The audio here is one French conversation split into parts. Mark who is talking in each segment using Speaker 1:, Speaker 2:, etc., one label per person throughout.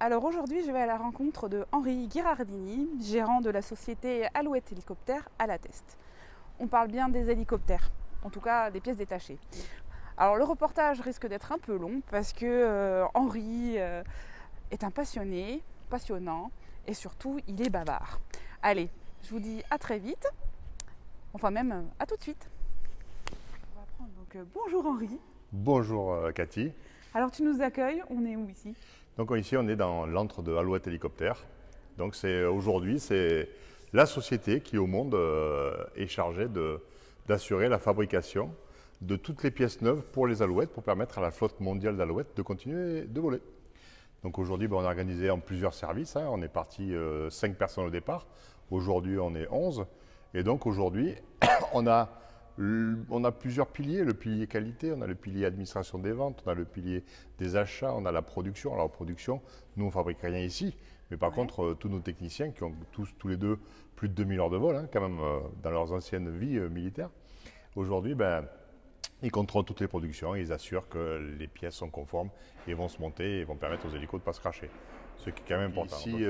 Speaker 1: Alors aujourd'hui, je vais à la rencontre de Henri Girardini, gérant de la société Alouette Hélicoptère à la Teste. On parle bien des hélicoptères, en tout cas des pièces détachées. Alors le reportage risque d'être un peu long parce que euh, Henri euh, est un passionné, passionnant et surtout il est bavard. Allez, je vous dis à très vite, enfin même à tout de suite. Euh, bonjour Henri.
Speaker 2: Bonjour Cathy.
Speaker 1: Alors tu nous accueilles, on est où ici
Speaker 2: donc ici, on est dans l'antre de Alouette Hélicoptère. Donc euh, aujourd'hui, c'est la société qui, au monde, euh, est chargée d'assurer la fabrication de toutes les pièces neuves pour les Alouettes, pour permettre à la flotte mondiale d'Alouettes de continuer de voler. Donc aujourd'hui, on est organisé en plusieurs services. Hein. On est parti 5 euh, personnes au départ. Aujourd'hui, on est 11. Et donc aujourd'hui, on a euh, on a plusieurs piliers, le pilier qualité, on a le pilier administration des ventes, on a le pilier des achats, on a la production. Alors production, nous on fabrique rien ici, mais par contre euh, tous nos techniciens qui ont tous, tous les deux plus de 2000 heures de vol, hein, quand même euh, dans leurs anciennes vies militaires, aujourd'hui ben, ils contrôlent toutes les productions, ils assurent que les pièces sont conformes et vont se monter et vont permettre aux hélicos de ne pas se cracher. Ce qui est quand même important. Ici,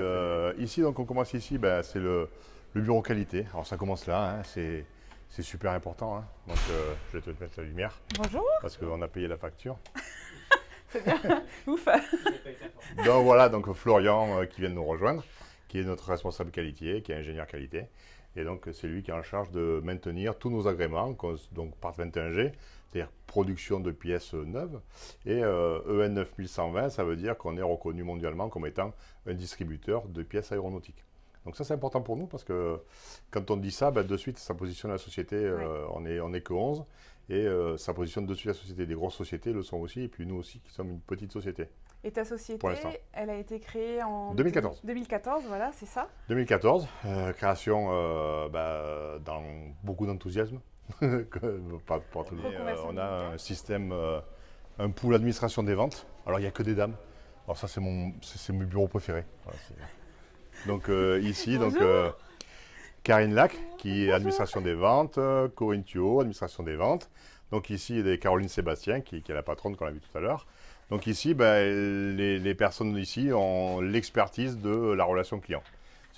Speaker 2: ici donc on commence ici, ben, c'est le, bureau qualité. Alors ça commence là, hein, c'est c'est super important, hein. donc euh, je vais te mettre la lumière. Bonjour. Parce qu'on a payé la facture.
Speaker 1: ouf.
Speaker 2: donc voilà, donc Florian euh, qui vient de nous rejoindre, qui est notre responsable qualité, qui est ingénieur qualité. Et donc c'est lui qui est en charge de maintenir tous nos agréments, donc par 21G, c'est-à-dire production de pièces euh, neuves. Et e EN 9120, ça veut dire qu'on est reconnu mondialement comme étant un distributeur de pièces aéronautiques. Donc ça, c'est important pour nous parce que quand on dit ça, ben, de suite, ça positionne la société. Euh, on n'est on est que 11 et euh, ça positionne de suite la société. Des grosses sociétés le sont aussi et puis nous aussi qui sommes une petite société.
Speaker 1: Et ta société, elle a été créée en 2014. 2014, voilà, c'est ça
Speaker 2: 2014, euh, création ben, dans beaucoup d'enthousiasme. on a un système, un pool administration des ventes. Alors il n'y a que des dames. Alors ça, c'est mon, c'est, mon bureau préféré. Voilà, donc euh, ici, donc, euh, Karine Lac, qui est administration des ventes, euh, Corinne Thuot, administration des ventes. Donc ici, il y a Caroline Sébastien, qui, est la patronne qu'on a vue tout à l'heure. Donc ici, ben, les, les personnes ici ont l'expertise de la relation client.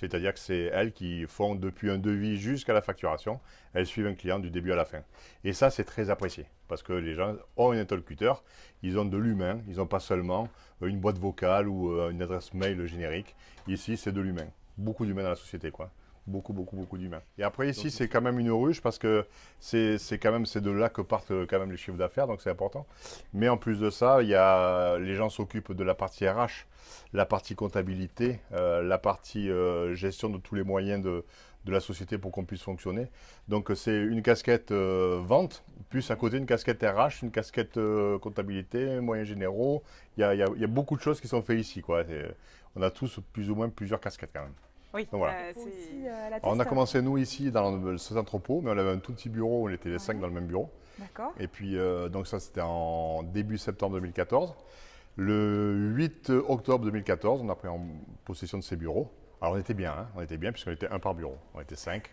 Speaker 2: C'est-à-dire que c'est elles qui font depuis un devis jusqu'à la facturation, elles suivent un client du début à la fin. Et ça, c'est très apprécié parce que les gens ont un interlocuteur, ils ont de l'humain, ils n'ont pas seulement euh, une boîte vocale ou euh, une adresse mail générique. Ici, c'est de l'humain, beaucoup d'humain dans la société. quoi beaucoup, beaucoup, beaucoup d'humains. Et après, ici, c'est quand même une ruche parce que c'est quand même de là que partent euh, quand même les chiffres d'affaires, donc c'est important. Mais en plus de ça, il y a, euh, les gens s'occupent de la partie RH, la partie comptabilité, euh, la partie gestion de tous les moyens de, de la société pour qu'on puisse fonctionner. Donc c'est une casquette vente, plus à côté une casquette RH, une casquette comptabilité, moyens généraux. Il y, a, y a, y a beaucoup de choses qui sont faites ici. Quoi. On a tous plus ou moins plusieurs casquettes quand même.
Speaker 1: Oui. Euh, euh, on a commencé,
Speaker 2: nous, ici, dans le, cet entrepôt, mais on avait un tout petit bureau, on était les cinq dans le même bureau. D'accord. Et puis, euh, donc ça, c'était en début septembre 2014. Le 8 octobre 2014, on a pris en possession de ces bureaux. Alors, on était bien, hein. on était bien, puisqu'on était un par bureau. On était cinq.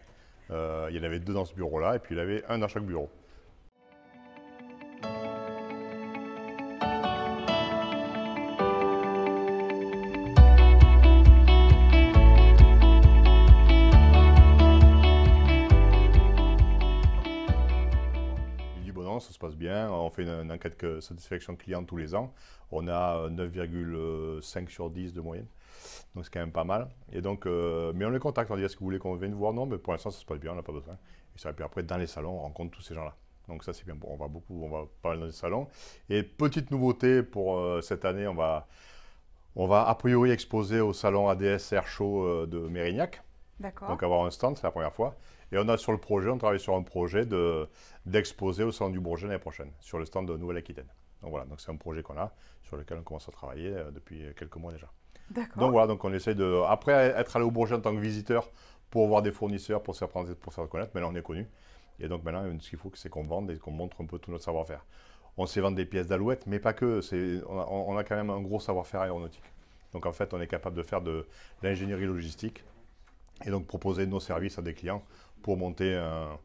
Speaker 2: il y en avait deux dans ce bureau-là, et puis il y en avait un dans chaque bureau. On fait une, enquête de satisfaction client tous les ans. On a 9,5 euh, sur 10 de moyenne. Donc c'est quand même pas mal. Et donc, euh, mais on les contacte, on dit est-ce que vous voulez qu'on vienne voir Non, mais pour l'instant ça se passe bien, on n'a pas besoin. Et ça, puis après, dans les salons, on rencontre tous ces gens-là. Donc ça c'est bien. Bon, on va beaucoup, on va parler dans les salons. Et petite nouveauté pour euh, cette année, on va, on va a priori exposer au salon ADS Air Show de Mérignac. D'accord. Donc avoir un stand, c'est la première fois. Et on a sur le projet, on travaille sur un projet d'exposer au Salon du Bourget l'année prochaine, sur le stand de Nouvelle-Aquitaine. Donc voilà, donc c'est un projet qu'on a, sur lequel on commence à travailler euh, depuis quelques mois déjà. Donc voilà, donc on essaie de, après être allé au Bourget en tant que visiteur pour voir des fournisseurs, pour se faire, pour faire connaître, maintenant on est connu. Et donc maintenant, ce qu'il faut, c'est qu'on vende et qu'on montre un peu tout notre savoir-faire. On sait vendre des pièces d'alouette, mais pas que. on a quand même un gros savoir-faire aéronautique. Donc en fait, on est capable de faire de l'ingénierie logistique et donc proposer nos services à des clients pour monter un,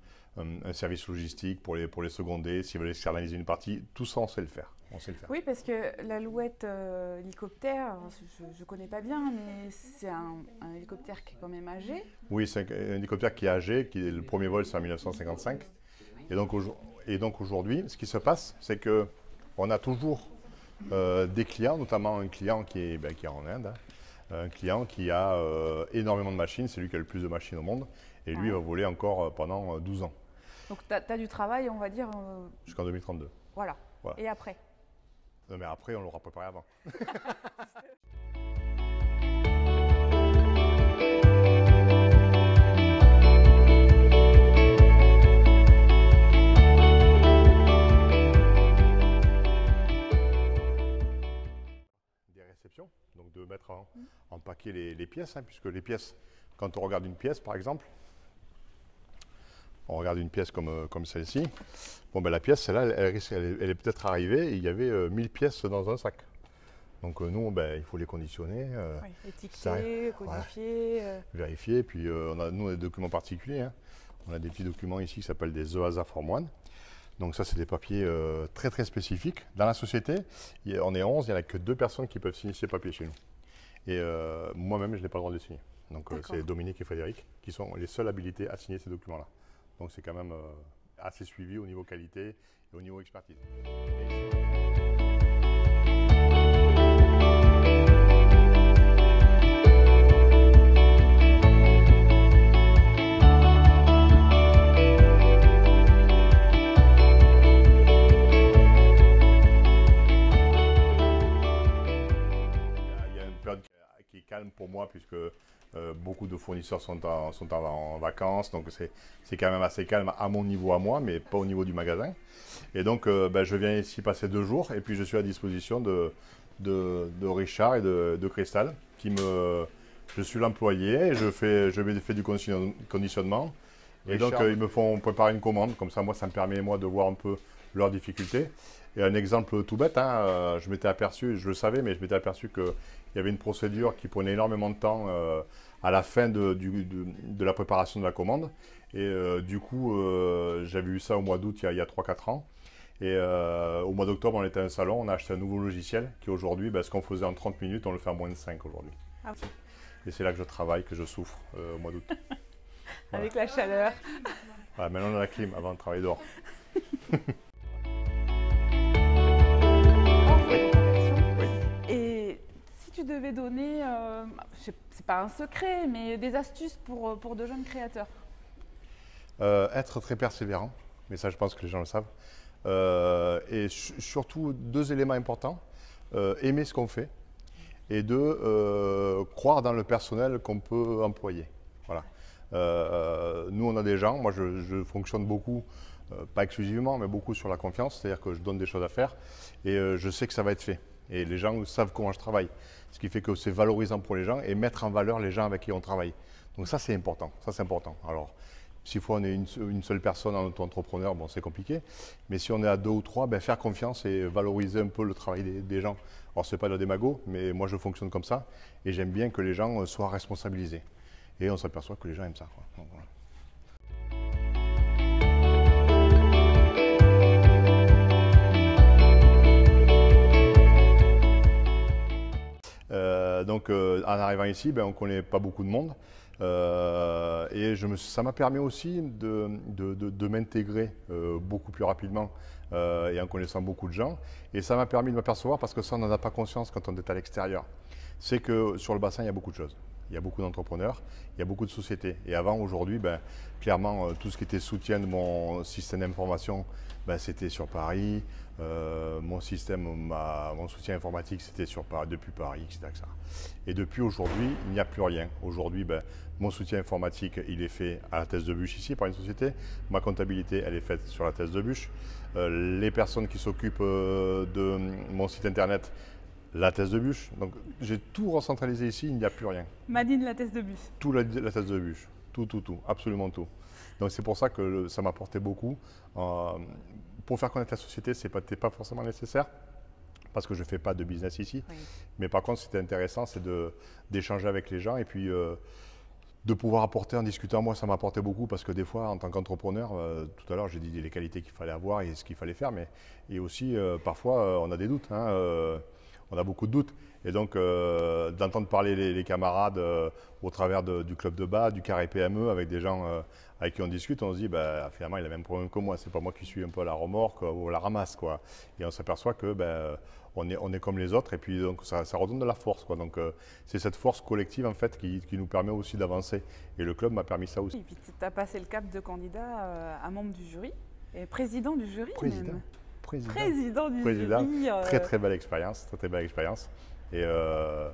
Speaker 2: service logistique, pour les, pour les seconder, s'ils veulent externaliser une partie. Tout ça, on sait le faire. On sait Oui,
Speaker 1: parce que l'alouette euh, hélicoptère, hein, je ne connais pas bien, mais c'est un, hélicoptère qui est quand même âgé.
Speaker 2: Oui, c'est un, hélicoptère qui est âgé, qui, le premier vol, c'est en 1955. Et donc, et donc aujourd'hui, ce qui se passe, c'est que a toujours euh, des clients, notamment un client qui est, ben, qui est en Inde, hein, un client qui a euh, énormément de machines, c'est lui qui a le plus de machines au monde, et lui va voler encore euh, pendant 12 euh, ans.
Speaker 1: Donc tu as, du travail, on va dire
Speaker 2: Jusqu'en 2032.
Speaker 1: voilà. Et après
Speaker 2: Non mais après, on l'aura préparé avant. les, pièces, hein, puisque les pièces, quand on regarde une pièce par exemple, on regarde une pièce comme, euh, comme celle-ci, bon, ben, la pièce, celle-là, elle, est peut-être arrivée il y avait 1000 euh, pièces dans un sac. Donc euh, nous, ben, il faut les conditionner. étiqueter, codifier. vérifier. Puis on a, nous, on a des documents particuliers. Hein. On a des petits documents ici qui s'appellent des EASA Form Donc ça, c'est des papiers très, très spécifiques. Dans la société, on est 11, il n'y en a que deux personnes qui peuvent signer ces papiers chez nous. Et euh, moi-même, je n'ai pas le droit de les signer. Donc euh, c'est Dominique et Frédéric qui sont les seuls habilités à signer ces documents-là. Donc c'est quand même euh, assez suivi au niveau qualité et au niveau expertise. qui calme pour moi puisque euh, beaucoup de fournisseurs sont en, sont en, vacances, donc c'est quand même assez calme à mon niveau à moi, mais pas au niveau du magasin. Et donc euh, ben, je viens ici passer deux jours et puis je suis à disposition de, de, Richard et de, de, Cristal qui me... Je suis l'employé, je fais, je fais du conditionnement et donc, euh, ils me font préparer une commande. Comme ça, moi, ça me permet, moi, de voir un peu leurs difficultés. Et un exemple tout bête, hein, euh, je m'étais aperçu, je le savais, mais je m'étais aperçu qu'il y avait une procédure qui prenait énormément de temps euh, à la fin de, la préparation de la commande. Et du coup, j'avais eu ça au mois d'août, il y a, 3-4 ans. Et au mois d'octobre, on était à un salon, on a acheté un nouveau logiciel qui aujourd'hui, ben, ce qu'on faisait en 30 minutes, on le fait en moins de 5 aujourd'hui. Ah Et c'est là que je travaille, que je souffre au mois d'août. Avec la chaleur. maintenant on a la clim avant de travailler dehors.
Speaker 1: Et si tu devais donner, euh, c'est pas un secret, mais des astuces pour, euh, pour de jeunes créateurs
Speaker 2: euh, Être très persévérant, mais ça je pense que les gens le savent. Euh, et surtout deux éléments importants, aimer ce qu'on fait et de croire dans le personnel qu'on peut employer. Euh, euh, nous, on a des gens, moi je, fonctionne beaucoup, euh, pas exclusivement, mais beaucoup sur la confiance, c'est-à-dire que je donne des choses à faire et je sais que ça va être fait. Et les gens savent comment je travaille, ce qui fait que c'est valorisant pour les gens et mettre en valeur les gens avec qui on travaille. Donc ça, c'est important, ça c'est important. Alors, si fois on est une, seule personne en auto-entrepreneur, bon, c'est compliqué. Mais si on est à deux ou trois, ben, faire confiance et valoriser un peu le travail des, gens. Alors, ce n'est pas de la démago, mais moi, je fonctionne comme ça et j'aime bien que les gens soient responsabilisés. Et on s'aperçoit que les gens aiment ça. Donc, euh, euh, en arrivant ici, ben, on ne connaît pas beaucoup de monde. Euh, et je me, ça m'a permis aussi de, de m'intégrer beaucoup plus rapidement et en connaissant beaucoup de gens. Et ça m'a permis de m'apercevoir, parce que ça, on n'en a pas conscience quand on est à l'extérieur, c'est que sur le bassin, il y a beaucoup de choses. Il y a beaucoup d'entrepreneurs, il y a beaucoup de sociétés. Et avant, aujourd'hui, ben, clairement, euh, tout ce qui était soutien de mon système d'information, ben, c'était sur Paris. Euh, mon système, ma, mon soutien informatique, c'était sur depuis Paris, etc., Et depuis aujourd'hui, il n'y a plus rien. Aujourd'hui, ben, mon soutien informatique, il est fait à la thèse de bûche ici par une société. Ma comptabilité, elle est faite sur la thèse de bûche. Euh, les personnes qui s'occupent de mon site internet, la thèse de bûche. Donc j'ai tout recentralisé ici, il n'y a plus rien.
Speaker 1: Madine, la thèse de bûche.
Speaker 2: Tout la, thèse de bûche, tout, tout, tout, absolument tout. Donc c'est pour ça que ça m'apportait beaucoup. Euh, pour faire connaître la société, ce n'était pas, forcément nécessaire parce que je ne fais pas de business ici. Mais par contre, c'était intéressant, c'est d'échanger avec les gens et puis euh, de pouvoir apporter en discutant. Moi, ça m'apportait beaucoup parce que des fois, en tant qu'entrepreneur, euh, tout à l'heure, j'ai dit les qualités qu'il fallait avoir et ce qu'il fallait faire, mais et aussi, parfois, on a des doutes. Hein, on a beaucoup de doutes. Et donc, euh, d'entendre parler les, camarades euh, au travers du club de bas, du carré PME, avec des gens euh, avec qui on discute, on se dit, bah, finalement, il a le même problème que moi. C'est pas moi qui suis un peu à la remorque ou la ramasse, quoi. Et on s'aperçoit que, bah, on est, on est comme les autres et puis donc ça, ça redonne de la force. Quoi. Donc c'est cette force collective en fait qui, nous permet aussi d'avancer et le club m'a permis ça aussi. Et
Speaker 1: puis tu as passé le cap de candidat à membre du jury et président du jury même
Speaker 2: président,
Speaker 1: du jury. Euh. Très très
Speaker 2: belle expérience, très très belle expérience. Et euh,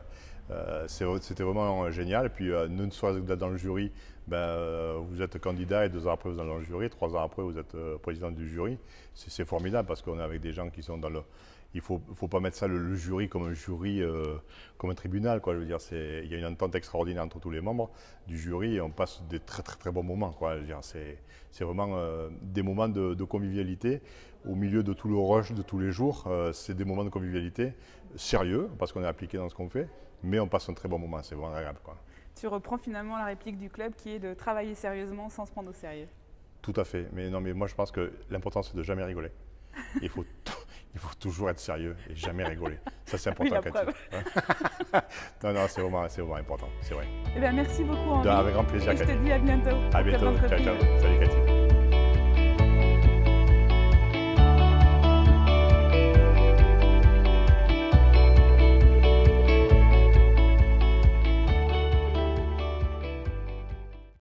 Speaker 2: euh, c'était vraiment génial. Et puis, nous ne soyez dans le jury, ben, vous êtes candidat et deux ans après, vous êtes dans le jury. Trois heures après, vous êtes président du jury. C'est formidable parce qu'on est avec des gens qui sont dans le il faut, faut pas mettre ça le, jury comme un jury, euh, comme un tribunal, quoi. Je veux dire, c'est, il y a une entente extraordinaire entre tous les membres du jury et on passe des très très très bons moments, quoi. Je veux dire, c'est, vraiment euh, des moments de, convivialité au milieu de tout le rush de tous les jours. Euh, c'est des moments de convivialité sérieux parce qu'on est appliqué dans ce qu'on fait, mais on passe un très bon moment. C'est vraiment agréable, quoi.
Speaker 1: Tu reprends finalement la réplique du club qui est de travailler sérieusement sans se prendre au sérieux.
Speaker 2: Tout à fait. Mais non, mais moi je pense que l'important c'est de jamais rigoler. Il faut il faut toujours être sérieux et jamais rigoler. Ça, c'est important, Cathy. Hein non, non, c'est vraiment, vraiment, important, c'est vrai.
Speaker 1: Eh bien, merci beaucoup, ben, Henri. Avec grand plaisir, Cathy. Je te dis à bientôt. À bientôt. Ciao, ciao.
Speaker 2: Salut, Cathy.